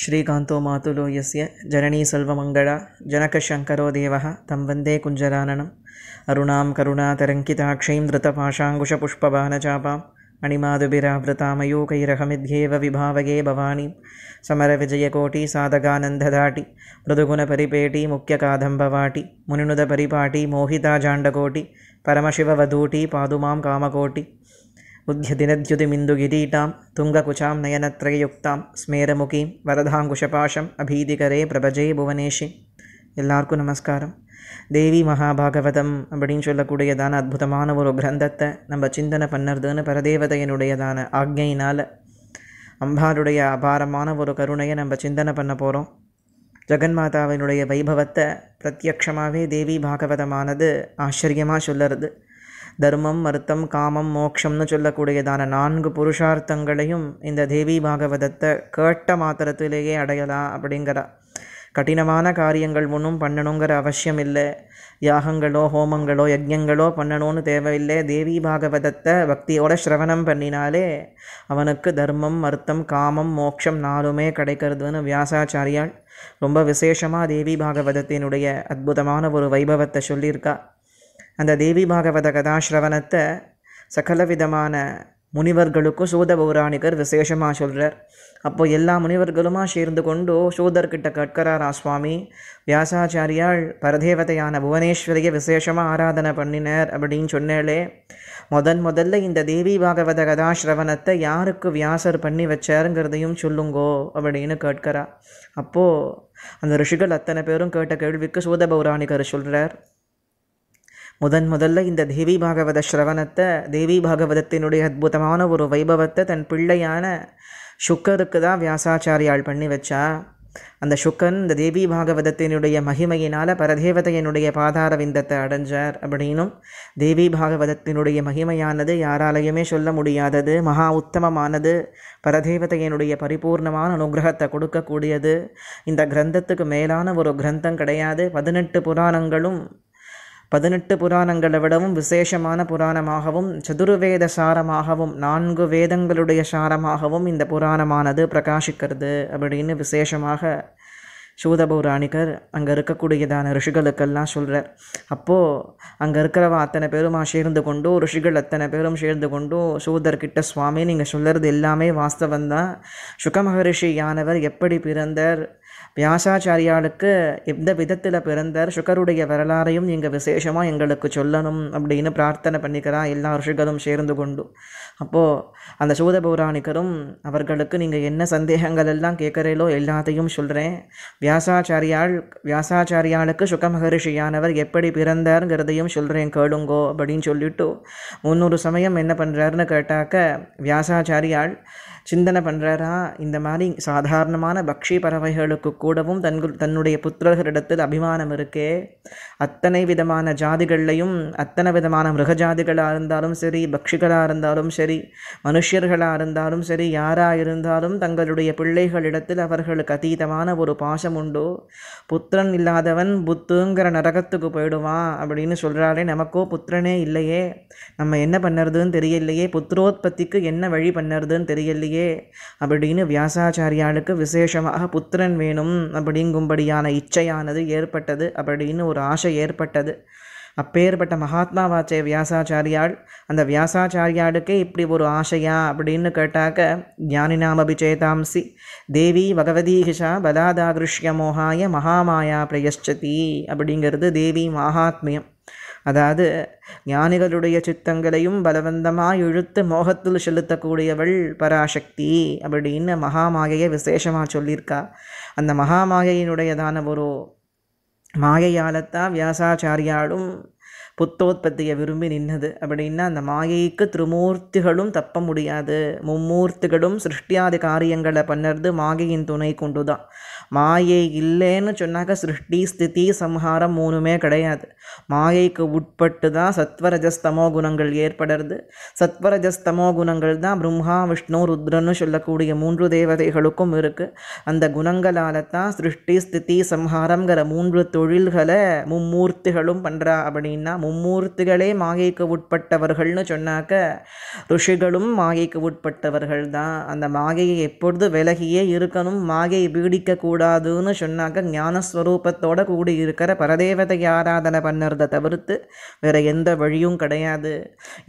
श्रीकान्तो मातुलो यस्य जननीसर्वमङ्गळा जनकशङ्करो देवः तं वन्दे कुञ्जराननम् अरुणां करुणातरङ्किताक्षैं धृतपाशाङ्गुशपुष्पवानचापाम् अणिमादुबिरावृतामयूकैरहमिध्येव विभावये भवानीं समरविजयकोटी सादगानन्दधाटि मृदुगुणपरिपेटी मुख्यकादम्बवाटी मुनिनुदपरिपाटी मोहिताजाण्डकोटि परमशिववधूटी पादुमां कामकोटि उद्यदिनद्युतिमिन्दुगिरीटां துங்ககுச்சாம் நயனத்ரயுக்தாம் स्मेरमुखीं வரதாங்குஷபாஷம் அபீதிகரே பிரபஜே புவனேஷி எல்லாருக்கும் நமஸ்காரம் தேவி மகாபாகவதம் அப்படின்னு சொல்லக்கூடியதான அற்புதமான ஒரு கிரந்தத்தை நம்ம சிந்தனை பண்ணுறதுன்னு பரதேவதையனுடையதான ஆக்ஞையினால் அம்பாளுடைய அபாரமான ஒரு கருணையை நம்ம சிந்தனை பண்ண போகிறோம் ஜெகன்மாதாவினுடைய வைபவத்தை பிரத்யக்ஷமாகவே தேவி பாகவதமானது ஆச்சரியமாக சொல்லுறது தர்மம் அர்த்தம் காமம் மோக்ஷம்னு சொல்லக்கூடியதான நான்கு புருஷார்த்தங்களையும் இந்த தேவி பாகவதத்தை கேட்ட மாத்திரத்திலேயே அடையலாம் அப்படிங்கிறா கடினமான காரியங்கள் ஒன்றும் பண்ணணுங்கிற அவசியம் இல்லை யாகங்களோ ஹோமங்களோ யஜ்யங்களோ பண்ணணும்னு தேவையில்லை தேவி பாகவதத்தை பக்தியோட ஸ்ரவணம் பண்ணினாலே அவனுக்கு தர்மம் அர்த்தம் காமம் மோட்சம் நாலுமே கிடைக்கிறதுன்னு வியாசாச்சாரியால் ரொம்ப விசேஷமாக தேவி பாகவதத்தினுடைய அற்புதமான ஒரு வைபவத்தை சொல்லியிருக்கா அந்த தேவி பாகவத கதாசிரவணத்தை சகல விதமான முனிவர்களுக்கும் சூத பௌராணிகர் விசேஷமாக சொல்கிறார் அப்போ எல்லா முனிவர்களுமா சேர்ந்து கொண்டு சூதர்கிட்ட கட்கராரா சுவாமி வியாசாச்சாரியால் பரதேவதையான புவனேஸ்வரியை விசேஷமாக ஆராதனை பண்ணினர் அப்படின்னு சொன்னேளே முதன் முதல்ல இந்த தேவி பாகவத கதாசிரவணத்தை யாருக்கு வியாசர் பண்ணி வச்சாருங்கிறதையும் சொல்லுங்கோ அப்படின்னு கேட்கிறா அப்போது அந்த ரிஷிகள் அத்தனை பேரும் கேட்ட கேள்விக்கு சூத பௌராணிகர் சொல்கிறார் முதன் முதல்ல இந்த தேவி பாகவத ஸ்ரவணத்தை தேவி பாகவதத்தினுடைய அற்புதமான ஒரு வைபவத்தை தன் பிள்ளையான சுக்கருக்கு தான் வியாசாச்சாரியால் பண்ணி வச்சா அந்த சுக்கன் இந்த தேவி பாகவதத்தினுடைய மகிமையினால் பரதேவதையனுடைய விந்தத்தை அடைஞ்சார் அப்படின்னும் தேவி பாகவதத்தினுடைய மகிமையானது யாராலையுமே சொல்ல முடியாதது மகா உத்தமமானது பரதேவதையனுடைய பரிபூர்ணமான அனுகிரகத்தை கொடுக்கக்கூடியது இந்த கிரந்தத்துக்கு மேலான ஒரு கிரந்தம் கிடையாது பதினெட்டு புராணங்களும் பதினெட்டு புராணங்களை விடவும் விசேஷமான புராணமாகவும் சதுர்வேத சாரமாகவும் நான்கு வேதங்களுடைய சாரமாகவும் இந்த புராணமானது பிரகாசிக்கிறது அப்படின்னு விசேஷமாக பௌராணிகர் அங்கே இருக்கக்கூடியதான ரிஷிகளுக்கெல்லாம் சொல்கிறார் அப்போது அங்கே இருக்கிறவ அத்தனை பேருமா சேர்ந்து கொண்டும் ரிஷிகள் அத்தனை பேரும் சேர்ந்து கொண்டும் சூதர்கிட்ட சுவாமி நீங்கள் சொல்கிறது எல்லாமே வாஸ்தவந்தான் மகரிஷி யானவர் எப்படி பிறந்தார் வியாசாச்சாரியாளுக்கு எந்த விதத்தில் பிறந்தார் சுகருடைய வரலாறையும் நீங்கள் விசேஷமாக எங்களுக்கு சொல்லணும் அப்படின்னு பிரார்த்தனை பண்ணிக்கிறா எல்லா ரிஷிகளும் சேர்ந்து கொண்டு அப்போது அந்த சூத பௌராணிக்கரும் அவர்களுக்கு நீங்கள் என்ன சந்தேகங்கள் எல்லாம் கேட்குறீங்களோ எல்லாத்தையும் சொல்கிறேன் வியாசாச்சாரியால் வியாசாச்சாரியாளுக்கு சுக மகரிஷியானவர் எப்படி பிறந்தாருங்கிறதையும் சொல்கிறேன் கேளுங்கோ அப்படின்னு சொல்லிவிட்டு முந்நூறு சமயம் என்ன பண்ணுறாருன்னு கேட்டாக்க வியாசாச்சாரியால் சிந்தனை பண்ணுறாரா இந்த மாதிரி சாதாரணமான பக்ஷி பறவைகளுக்கு கூடவும் தன் தன்னுடைய புத்திரர்களிடத்தில் அபிமானம் இருக்கே அத்தனை விதமான ஜாதிகள்லையும் அத்தனை விதமான மிருக ஜாதிகளாக இருந்தாலும் சரி பக்ஷிகளாக இருந்தாலும் சரி சரி மனுஷர்களாக இருந்தாலும் சரி யாராக இருந்தாலும் தங்களுடைய பிள்ளைகளிடத்தில் அவர்களுக்கு அதீதமான ஒரு பாசம் உண்டு புத்திரன் இல்லாதவன் புத்துங்கிற நரகத்துக்கு போயிடுவான் அப்படின்னு சொல்கிறாலே நமக்கோ புத்திரனே இல்லையே நம்ம என்ன பண்ணுறதுன்னு தெரியலையே புத்திரோத்பத்திக்கு என்ன வழி பண்ணுறதுன்னு தெரியலையே அப்படின்னு வியாசாச்சாரியாளுக்கு விசேஷமாக புத்திரன் வேணும் அப்படிங்கும்படியான இச்சையானது ஏற்பட்டது அப்படின்னு ஒரு ஆசை ஏற்பட்டது அப்பேற்பட்ட வாச்சே வியாசாச்சாரியாள் அந்த வியாசாச்சாரியாளுக்கே இப்படி ஒரு ஆசையா அப்படின்னு கேட்டாக்க ஞானினாம் அபிச்சேதாம்சி தேவி பகவதீகிஷா பலாதாகிருஷ்ய மோகாய மகாமாயா பிரயஷ்சதி அப்படிங்கிறது தேவி மகாத்மியம் அதாவது ஞானிகளுடைய சித்தங்களையும் பலவந்தமாக இழுத்து மோகத்தில் செலுத்தக்கூடியவள் பராசக்தி அப்படின்னு மகாமாயையை விசேஷமாக சொல்லியிருக்கா அந்த மகாமாயையினுடையதான ஒரு மாயையாலத்தான் வியாசாச்சாரியாலும் புத்தோத்பத்தியை விரும்பி நின்னது அப்படின்னா அந்த மாயைக்கு திருமூர்த்திகளும் தப்ப முடியாது மும்மூர்த்திகளும் சிருஷ்டியாதி காரியங்களை பண்ணுறது மாயையின் துணை கொண்டு தான் மாயை இல்லைன்னு சொன்னாக்க சிருஷ்டி ஸ்திதி சம்ஹாரம் மூணுமே கிடையாது மாயைக்கு உட்பட்டு தான் சத்வரஜஸ்தமோ குணங்கள் ஏற்படுறது சத்வரஜஸ்தமோ குணங்கள் தான் பிரம்மா விஷ்ணு ருத்ரன்னு சொல்லக்கூடிய மூன்று தேவதைகளுக்கும் இருக்குது அந்த குணங்களால் தான் சிருஷ்டி ஸ்திதி சம்ஹாரங்கிற மூன்று தொழில்களை மும்மூர்த்திகளும் பண்ணுறா அப்படின்னா மும்மூர்த்திகளே மாயைக்கு உட்பட்டவர்கள்னு சொன்னாக்க ருஷிகளும் மாயைக்கு உட்பட்டவர்கள் தான் அந்த மாயையை எப்பொழுது விலகியே இருக்கணும் மாயை பீடிக்கக்கூடாதுன்னு சொன்னாக்க ஞானஸ்வரூபத்தோடு கூடி இருக்கிற பரதேவதை ஆராதனை பண்ணுறதை தவிர்த்து வேறு எந்த வழியும் கிடையாது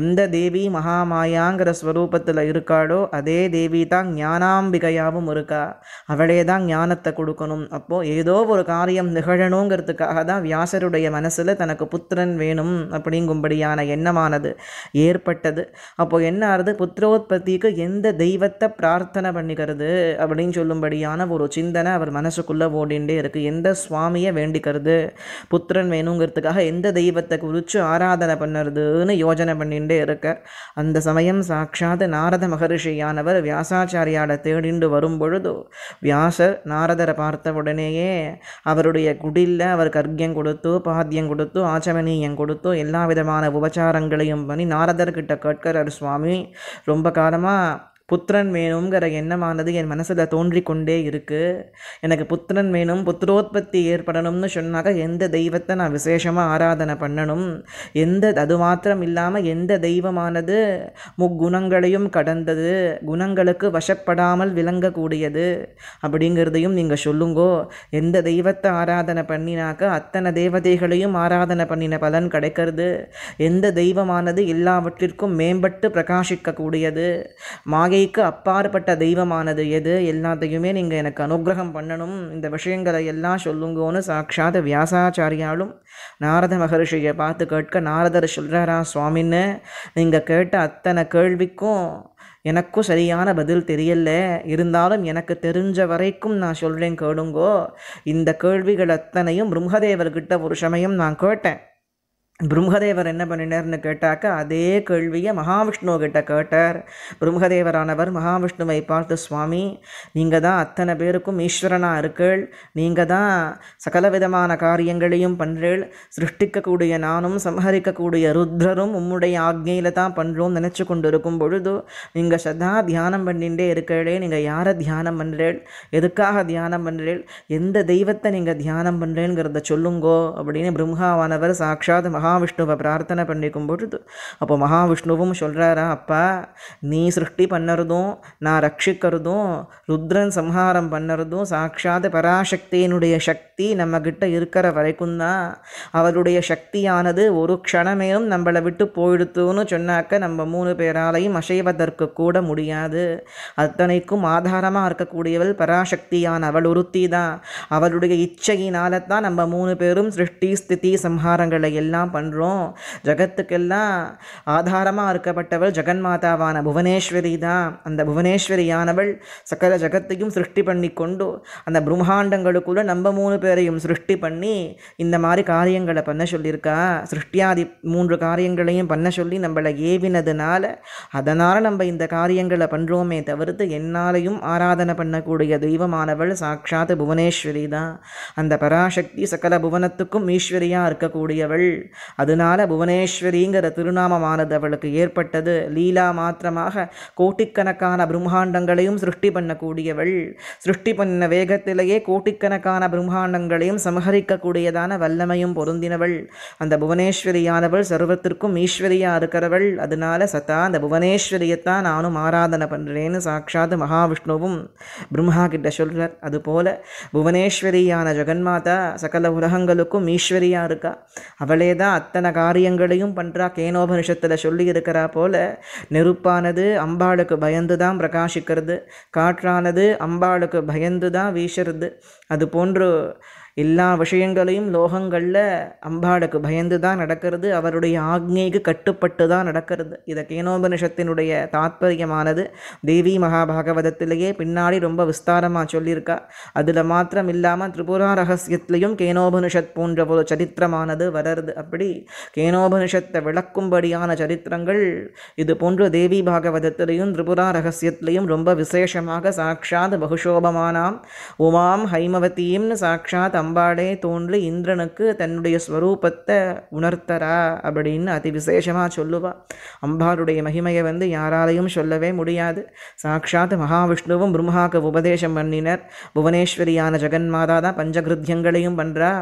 எந்த தேவி மகாமாயாங்கிற ஸ்வரூபத்தில் இருக்காளோ அதே தேவி தான் ஞானாம்பிகையாகவும் இருக்கா அவளே தான் ஞானத்தை கொடுக்கணும் அப்போது ஏதோ ஒரு காரியம் நிகழணுங்கிறதுக்காக தான் வியாசருடைய மனசில் தனக்கு புத்திரன் வேணும் வேணும் அப்படிங்கும்படியான எண்ணமானது ஏற்பட்டது அப்போ என்ன ஆறுது புத்திரோத்பத்திக்கு எந்த தெய்வத்தை பிரார்த்தனை பண்ணிக்கிறது அப்படின்னு சொல்லும்படியான ஒரு சிந்தனை அவர் மனசுக்குள்ளே ஓடிண்டே இருக்குது எந்த சுவாமியை வேண்டிக்கிறது புத்திரன் வேணுங்கிறதுக்காக எந்த தெய்வத்தை குறித்து ஆராதனை பண்ணுறதுன்னு யோஜனை பண்ணிகிட்டே இருக்க அந்த சமயம் சாட்சாத் நாரத மகரிஷியானவர் வியாசாச்சாரியாட தேடிண்டு வரும்பொழுது வியாசர் நாரதரை பார்த்த உடனேயே அவருடைய குடிலில் அவர் கர்க்கியம் கொடுத்து பாத்தியம் கொடுத்து ஆச்சமனியம் கொடுத்து கொடுத்தோ எல்லா விதமான உபச்சாரங்களையும் பண்ணி நாரதர்கிட்ட கேட்கிறார் சுவாமி ரொம்ப காலமாக புத்திரன் வேணுங்கிற எண்ணமானது என் மனசில் தோன்றி கொண்டே இருக்குது எனக்கு புத்திரன் வேணும் புத்திரோத்பத்தி ஏற்படணும்னு சொன்னாக்க எந்த தெய்வத்தை நான் விசேஷமாக ஆராதனை பண்ணணும் எந்த அது மாத்திரம் இல்லாமல் எந்த தெய்வமானது முக்குணங்களையும் கடந்தது குணங்களுக்கு வசப்படாமல் விளங்கக்கூடியது அப்படிங்கிறதையும் நீங்கள் சொல்லுங்கோ எந்த தெய்வத்தை ஆராதனை பண்ணினாக்க அத்தனை தேவதைகளையும் ஆராதனை பண்ணின பலன் கிடைக்கிறது எந்த தெய்வமானது எல்லாவற்றிற்கும் மேம்பட்டு பிரகாசிக்கக்கூடியது மாயை மாயைக்கு அப்பாற்பட்ட தெய்வமானது எது எல்லாத்தையுமே நீங்கள் எனக்கு அனுகிரகம் பண்ணணும் இந்த விஷயங்களை எல்லாம் சொல்லுங்கன்னு சாட்சாத வியாசாச்சாரியாலும் நாரத மகர்ஷியை பார்த்து கேட்க நாரதர் சொல்கிறாரா சுவாமின்னு நீங்கள் கேட்ட அத்தனை கேள்விக்கும் எனக்கும் சரியான பதில் தெரியல இருந்தாலும் எனக்கு தெரிஞ்ச வரைக்கும் நான் சொல்கிறேன் கேளுங்கோ இந்த கேள்விகள் அத்தனையும் பிரம்மதேவர்கிட்ட ஒரு சமயம் நான் கேட்டேன் பிரம்மதேவர் என்ன பண்ணினார்னு கேட்டாக்க அதே கேள்வியை மகாவிஷ்ணு கிட்ட கேட்டார் பிரம்மதேவரானவர் மகாவிஷ்ணுவை பார்த்து சுவாமி நீங்கள் தான் அத்தனை பேருக்கும் ஈஸ்வரனாக இருக்கள் நீங்கள் தான் சகல விதமான காரியங்களையும் பண்ணுறேள் சிருஷ்டிக்கக்கூடிய நானும் சம்ஹரிக்கக்கூடிய ருத்ரரும் உம்முடைய ஆக்ஞையில் தான் பண்ணுறோம் நினச்சி கொண்டு இருக்கும் பொழுது நீங்கள் சதா தியானம் பண்ணிகிட்டே இருக்களே நீங்கள் யாரை தியானம் பண்ணுறேள் எதுக்காக தியானம் பண்ணுறேள் எந்த தெய்வத்தை நீங்கள் தியானம் பண்ணுறேங்கிறத சொல்லுங்கோ அப்படின்னு பிரம்மாவானவர் சாட்சாத் மகா மகாவிஷ்ணுவை பிரார்த்தனை பண்ணிக்கும் பொழுது அப்போ மகாவிஷ்ணுவும் சொல்கிறாரா அப்பா நீ சிருஷ்டி பண்ணுறதும் நான் ரட்சிக்கிறதும் ருத்ரன் சம்ஹாரம் பண்ணுறதும் சாட்சாத் பராசக்தியினுடைய சக்தி நம்மக்கிட்ட இருக்கிற வரைக்கும் தான் அவருடைய சக்தியானது ஒரு க்ஷணமேலும் நம்மளை விட்டு போயிடுத்துன்னு சொன்னாக்க நம்ம மூணு பேராலையும் அசைவதற்கு கூட முடியாது அத்தனைக்கும் ஆதாரமாக இருக்கக்கூடியவள் பராசக்தியான அவள் ஒருத்தி தான் அவளுடைய இச்சையினால தான் நம்ம மூணு பேரும் சிருஷ்டி ஸ்திதி சம்ஹாரங்களை எல்லாம் பண்ணுறோம் ஜகத்துக்கெல்லாம் ஆதாரமாக இருக்கப்பட்டவள் மாதாவான புவனேஸ்வரி தான் அந்த புவனேஸ்வரியானவள் சகல ஜகத்தையும் சிருஷ்டி பண்ணி கொண்டு அந்த பிரம்மாண்டங்களுக்குள்ள நம்ம மூணு பேரையும் சிருஷ்டி பண்ணி இந்த மாதிரி காரியங்களை பண்ண சொல்லியிருக்கா சிருஷ்டியாதி மூன்று காரியங்களையும் பண்ண சொல்லி நம்மளை ஏவினதுனால அதனால் நம்ம இந்த காரியங்களை பண்ணுறோமே தவிர்த்து என்னாலையும் ஆராதனை பண்ணக்கூடிய தெய்வமானவள் சாட்சாத் புவனேஸ்வரி தான் அந்த பராசக்தி சகல புவனத்துக்கும் ஈஸ்வரியாக இருக்கக்கூடியவள் அதனால புவனேஸ்வரிங்கிற திருநாமமானது அவளுக்கு ஏற்பட்டது லீலா மாத்திரமாக கோட்டிக்கணக்கான பிரம்மாண்டங்களையும் சிருஷ்டி பண்ணக்கூடியவள் சிருஷ்டி பண்ண வேகத்திலேயே கோட்டிக்கணக்கான பிரம்மாண்டங்களையும் சமஹரிக்கக்கூடியதான வல்லமையும் பொருந்தினவள் அந்த புவனேஸ்வரியானவள் சர்வத்திற்கும் ஈஸ்வரியாக இருக்கிறவள் அதனால சதா அந்த புவனேஸ்வரியைத்தான் நானும் ஆராதனை பண்ணுறேன்னு சாட்சாத் மகாவிஷ்ணுவும் பிரம்மா கிட்ட சொல்கிறார் அதுபோல புவனேஸ்வரியான ஜெகன்மாதா சகல உலகங்களுக்கும் ஈஸ்வரியாக இருக்கா அவளே தான் அத்தனை காரியங்களையும் பண்ணுறா கேனோபனிஷத்தில் சொல்லி இருக்கிறா போல் நெருப்பானது அம்பாளுக்கு பயந்து தான் பிரகாஷிக்கிறது காற்றானது அம்பாளுக்கு பயந்து தான் வீசுறது அது போன்று எல்லா விஷயங்களையும் லோகங்களில் அம்பாளுக்கு பயந்து தான் நடக்கிறது அவருடைய ஆக்ஞைக்கு கட்டுப்பட்டு தான் நடக்கிறது இதை கேனோபனிஷத்தினுடைய தாத்பரியமானது தேவி மகாபாகவதத்திலேயே பின்னாடி ரொம்ப விஸ்தாரமாக சொல்லியிருக்கா அதில் மாத்திரம் இல்லாமல் திரிபுரா ரகசியத்திலையும் கேனோபனிஷத் போன்ற ஒரு சரித்திரமானது வளருது அப்படி கேனோபனிஷத்தை விளக்கும்படியான சரித்திரங்கள் இது போன்ற தேவி பாகவதத்திலையும் திரிபுரா ரகசியத்திலையும் ரொம்ப விசேஷமாக சாட்சாத் பகுஷோபமானாம் உமாம் ஹைமவதியும் சாட்சாத் அம்பாளே தோன்று இந்திரனுக்கு தன்னுடைய ஸ்வரூபத்தை உணர்த்தரா அப்படின்னு அதி விசேஷமாக சொல்லுவா அம்பாளுடைய மகிமையை வந்து யாராலையும் சொல்லவே முடியாது சாட்சாத் மகாவிஷ்ணுவும் பிரம்மாவுக்கு உபதேசம் பண்ணினர் புவனேஸ்வரியான ஜெகன்மாதா தான் பஞ்சகிருத்தியங்களையும் பண்ணுறா